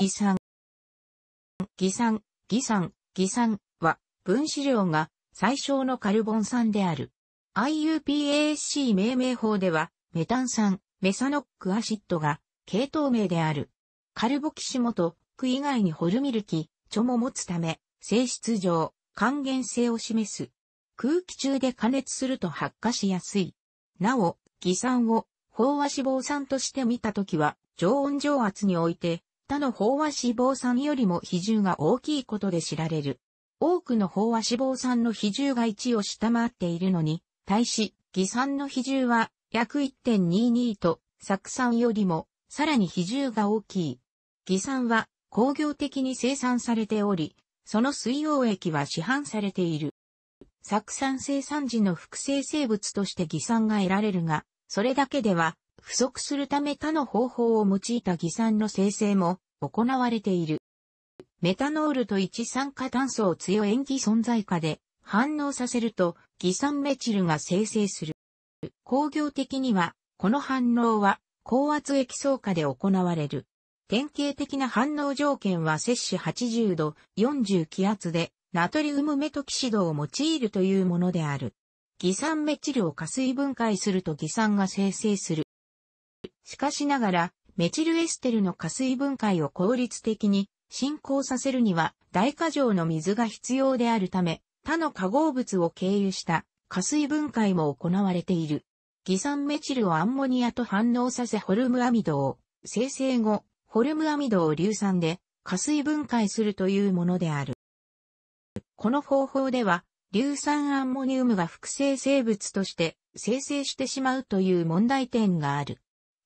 偽酸。偽酸、偽酸、偽酸は分子量が最小のカルボン酸である。IUPAC 命名法ではメタン酸、メサノックアシッドが系統名である。カルボキシモとク以外にホルミルキ、チョも持つため、性質上、還元性を示す。空気中で加熱すると発火しやすい。なお、偽酸を飽和脂肪酸として見たときは、常温常圧において、他の飽和脂肪酸よりも比重が大きいことで知られる。多くの飽和脂肪酸の比重が1を下回っているのに、対し、偽酸の比重は約1.22と、酢酸よりもさらに比重が大きい。偽酸は工業的に生産されており、その水溶液は市販されている。酢酸生産時の複製生物として偽酸が得られるが、それだけでは不足するため他の方法を用いた偽酸の生成も行われている。メタノールと一酸化炭素を強塩基存在下で反応させると偽酸メチルが生成する。工業的には、この反応は高圧液層化で行われる。典型的な反応条件は摂取80度、40気圧で、ナトリウムメトキシドを用いるというものである。偽酸メチルを加水分解すると偽酸が生成する。しかしながら、メチルエステルの加水分解を効率的に進行させるには、大過剰の水が必要であるため、他の化合物を経由した加水分解も行われている。偽酸メチルをアンモニアと反応させホルムアミドを生成後、ホルムアミドを硫酸で加水分解するというものである。この方法では、硫酸アンモニウムが複製生物として生成してしまうという問題点がある。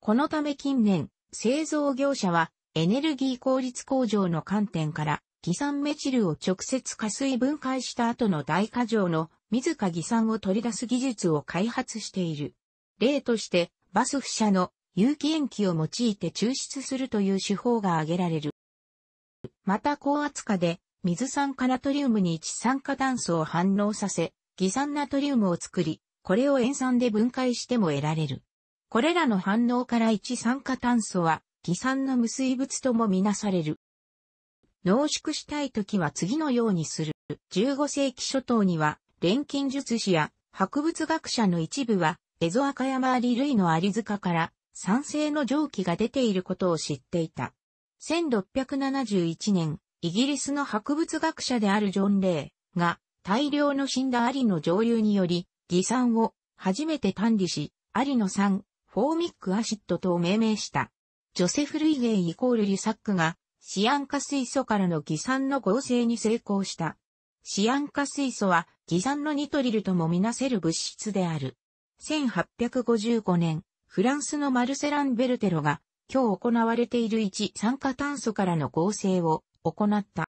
このため近年、製造業者はエネルギー効率向上の観点から、偽酸メチルを直接加水分解した後の大過剰の自ら偽酸を取り出す技術を開発している。例として、バス不射の有機塩基を用いて抽出するという手法が挙げられる。また高圧化で水酸化ナトリウムに一酸化炭素を反応させ、偽酸ナトリウムを作り、これを塩酸で分解しても得られる。これらの反応から一酸化炭素は、偽酸の無水物ともみなされる。濃縮したいときは次のようにする。15世紀初頭には、錬金術師や博物学者の一部は、エゾアカヤマアリ類のアリ塚から酸性の蒸気が出ていることを知っていた。1671年、イギリスの博物学者であるジョン・レイが大量の死んだアリの上流により、偽酸を初めて単理し、アリの酸、フォーミックアシッドと命名した。ジョセフ・ルイゲイイコールリサックが、シアン化水素からの偽酸の合成に成功した。シアン化水素は偽酸のニトリルともみなせる物質である。1855年、フランスのマルセラン・ベルテロが、今日行われている一酸化炭素からの合成を行った。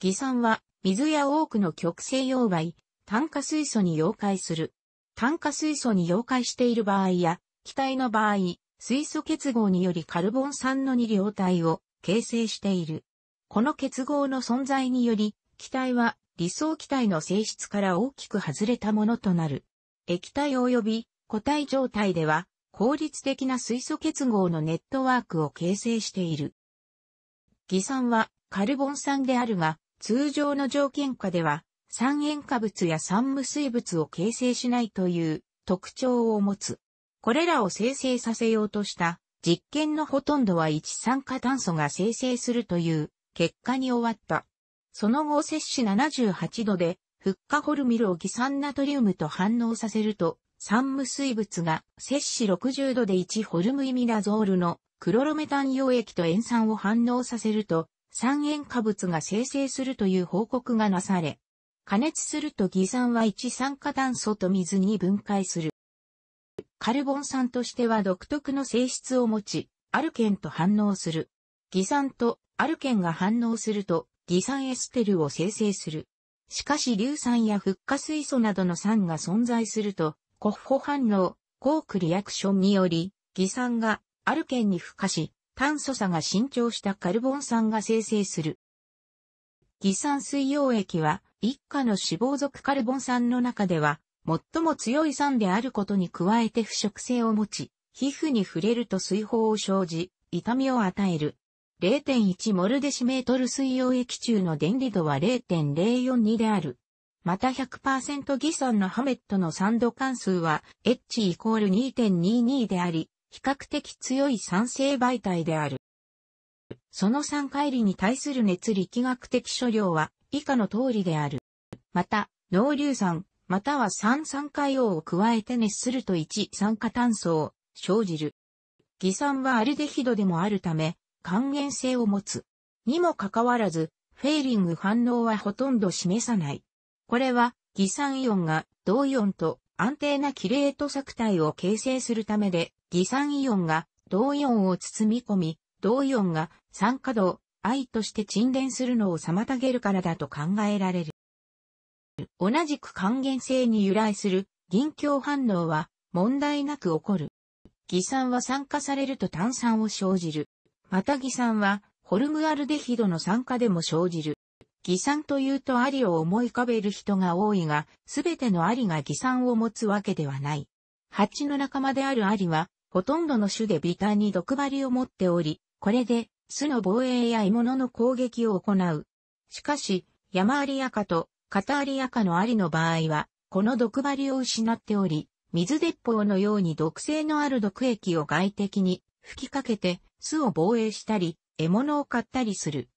偽酸は水や多くの極性溶媒、炭化水素に溶解する。炭化水素に溶解している場合や、気体の場合、水素結合によりカルボン酸の二両体を形成している。この結合の存在により、気体は理想気体の性質から大きく外れたものとなる。液体及び固体状態では、効率的な水素結合のネットワークを形成している。偽酸はカルボン酸であるが、通常の条件下では、酸塩化物や酸無水物を形成しないという特徴を持つ。これらを生成させようとした実験のほとんどは一酸化炭素が生成するという結果に終わった。その後摂氏78度で、フッ化ホルミルを偽酸ナトリウムと反応させると、酸無水物が摂氏60度で1ホルムイミラゾールのクロロメタン溶液と塩酸を反応させると、酸塩化物が生成するという報告がなされ、加熱すると偽酸は一酸化炭素と水に分解する。カルボン酸としては独特の性質を持ち、アルケンと反応する。偽酸とアルケンが反応すると、偽酸エステルを生成する。しかし硫酸やフッ化水素などの酸が存在すると、コッホ反応、コークリアクションにより、偽酸がアルケンに付加し、炭素差が伸長したカルボン酸が生成する。偽酸水溶液は、一家の脂肪属カルボン酸の中では、最も強い酸であることに加えて腐食性を持ち、皮膚に触れると水泡を生じ、痛みを与える。0.1モルデシメートル水溶液中の電離度は0.042である。また100%偽酸のハメットの酸度関数は H イコール2.22であり、比較的強い酸性媒体である。その酸回離に対する熱力学的処量は以下の通りである。また、濃硫酸、または三酸化硫黄を加えて熱すると一酸化炭素を生じる。偽酸はアルデヒドでもあるため、還元性を持つ。にもかかわらず、フェーリング反応はほとんど示さない。これは、偽酸イオンが同イオンと安定なキレート作体を形成するためで、偽酸イオンが同イオンを包み込み、同イオンが酸化度愛として沈殿するのを妨げるからだと考えられる。同じく還元性に由来する銀鏡反応は問題なく起こる。偽酸は酸化されると炭酸を生じる。また偽酸はホルムアルデヒドの酸化でも生じる。偽酸というとアリを思い浮かべる人が多いが、すべてのアリが偽酸を持つわけではない。蜂の仲間であるアリは、ほとんどの種でビタに毒針を持っており、これで、巣の防衛や獲物の攻撃を行う。しかし、ヤマアリアカとカタアリア科のアリの場合は、この毒針を失っており、水鉄砲のように毒性のある毒液を外敵に吹きかけて巣を防衛したり、獲物を買ったりする。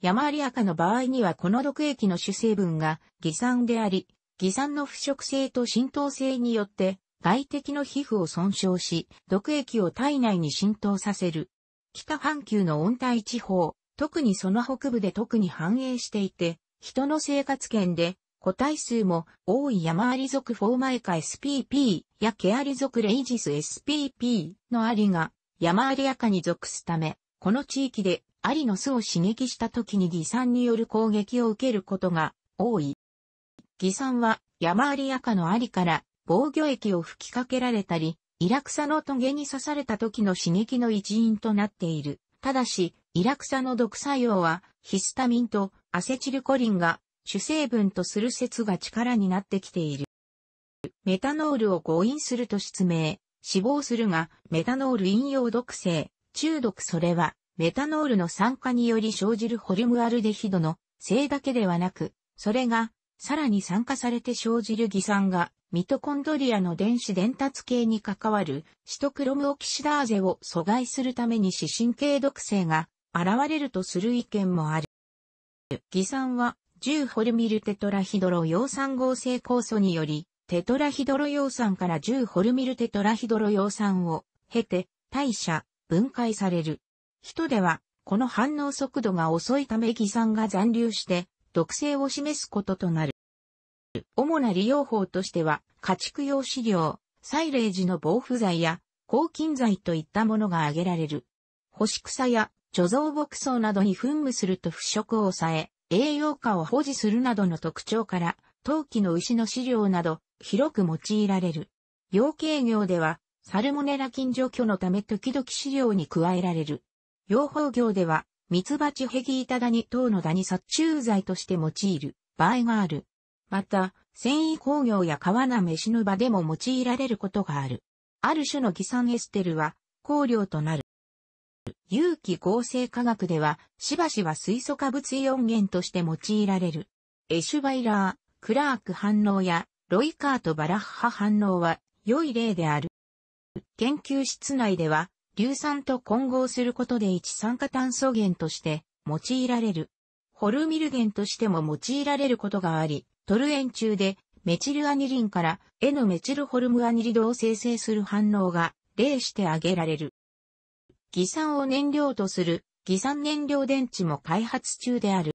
ヤマアリアカの場合にはこの毒液の主成分が偽酸であり、偽酸の腐食性と浸透性によって外敵の皮膚を損傷し、毒液を体内に浸透させる。北半球の温帯地方、特にその北部で特に繁栄していて、人の生活圏で、個体数も多い山あり族フォーマイカ SPP やケアリ族レイジス SPP のアリが山あり赤に属すため、この地域でアリの巣を刺激した時に偽酸による攻撃を受けることが多い。偽酸は山あり赤のアリから防御液を吹きかけられたり、イラクサのトゲに刺された時の刺激の一因となっている。ただし、イラクサの毒作用は、ヒスタミンとアセチルコリンが主成分とする説が力になってきている。メタノールを誤飲すると失明、死亡するが、メタノール飲用毒性、中毒それは、メタノールの酸化により生じるホルムアルデヒドの性だけではなく、それが、さらに酸化されて生じる偽酸が、ミトコンドリアの電子伝達系に関わる、シトクロムオキシダーゼを阻害するために視神経毒性が現れるとする意見もある。偽酸は、10ホルミルテトラヒドロ葉酸合成酵素により、テトラヒドロ葉酸から10ホルミルテトラヒドロ葉酸を経て代謝、分解される。人では、この反応速度が遅いため偽酸が残留して毒性を示すこととなる。主な利用法としては、家畜用飼料、サイレージの防腐剤や抗菌剤といったものが挙げられる。干し草や貯蔵牧草などに噴霧すると腐食を抑え、栄養価を保持するなどの特徴から、陶器の牛の飼料など、広く用いられる。養鶏業では、サルモネラ菌除去のため時々飼料に加えられる。養蜂業では、ミツバチヘギイタダニ等のダニ殺虫剤として用いる場合がある。また、繊維工業や川な飯の場でも用いられることがある。ある種のギサンエステルは、香料となる。有機合成化学では、しばしば水素化物イオン源として用いられる。エシュバイラー、クラーク反応や、ロイカート・バラッハ反応は、良い例である。研究室内では、硫酸と混合することで一酸化炭素源として用いられる。ホルミル源としても用いられることがあり、トルエン中でメチルアニリンから N メチルホルムアニリドを生成する反応が例して挙げられる。偽酸を燃料とする偽酸燃料電池も開発中である。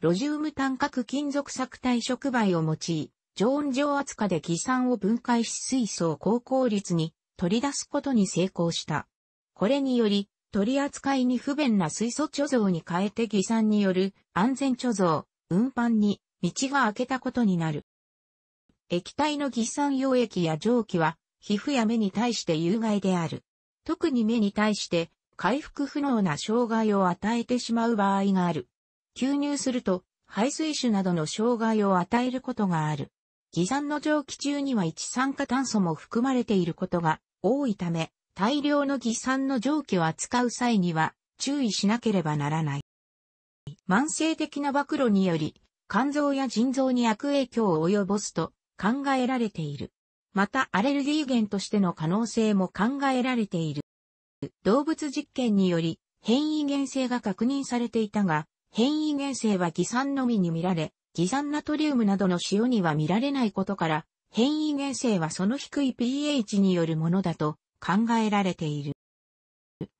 ロジウム単核金属錯体触媒を用い、常温上圧下で偽酸を分解し水素を高効率に取り出すことに成功した。これにより、取り扱いに不便な水素貯蔵に変えて偽酸による安全貯蔵、運搬に道が開けたことになる。液体の偽酸溶液や蒸気は皮膚や目に対して有害である。特に目に対して回復不能な障害を与えてしまう場合がある。吸入すると排水種などの障害を与えることがある。偽酸の蒸気中には一酸化炭素も含まれていることが多いため、大量の偽酸の蒸気を扱う際には注意しなければならない。慢性的な暴露により、肝臓や腎臓に悪影響を及ぼすと考えられている。またアレルギー源としての可能性も考えられている。動物実験により変異原性が確認されていたが、変異原性は偽酸のみに見られ、偽酸ナトリウムなどの塩には見られないことから、変異原性はその低い pH によるものだと考えられている。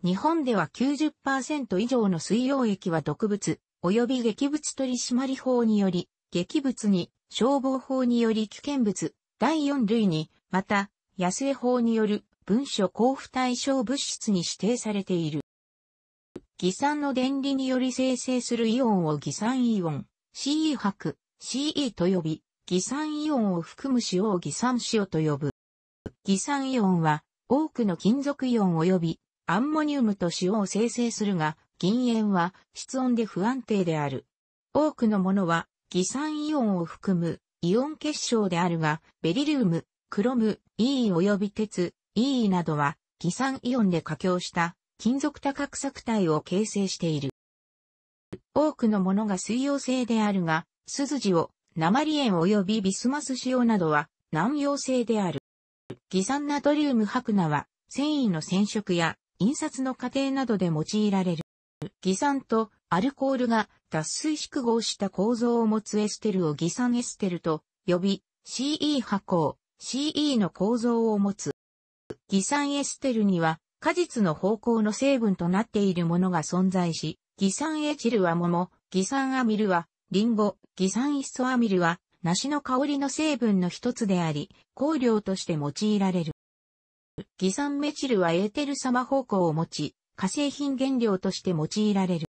日本では90%以上の水溶液は毒物、及び劇物取締法により、劇物に消防法により危険物、第4類に、また、野生法による文書交付対象物質に指定されている。偽酸の電離により生成するイオンを偽酸イオン、CE 白、CE と呼び、偽酸イオンを含む塩を偽酸塩と呼ぶ。偽酸イオンは多くの金属イオン及びアンモニウムと塩を生成するが、銀塩は室温で不安定である。多くのものは偽酸イオンを含むイオン結晶であるが、ベリリウム、クロム、E 及び鉄、E などは、偽酸イオンで加強した金属多角錯体を形成している。多くのものが水溶性であるが、スズジを、鉛塩及びビスマス塩などは、軟溶性である。偽酸ナトリウム白菜は、繊維の染色や印刷の過程などで用いられる。偽酸とアルコールが脱水縮合した構造を持つエステルを偽酸エステルと呼び、CE 発酵、CE の構造を持つ。偽酸エステルには果実の方向の成分となっているものが存在し、偽酸エチルは桃、偽酸アミルはリンゴ、偽酸イソアミルは梨の香りの成分の一つであり、香料として用いられる。偽酸メチルはエーテル様方向を持ち、化成品原料として用いられる。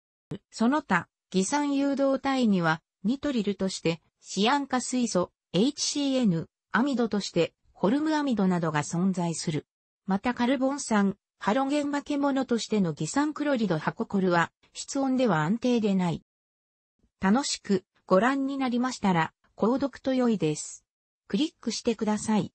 その他、偽酸誘導体には、ニトリルとして、シアン化水素、HCN、アミドとして、ホルムアミドなどが存在する。またカルボン酸、ハロゲン化け物としての偽酸クロリドハココルは、室温では安定でない。楽しくご覧になりましたら、購読と良いです。クリックしてください。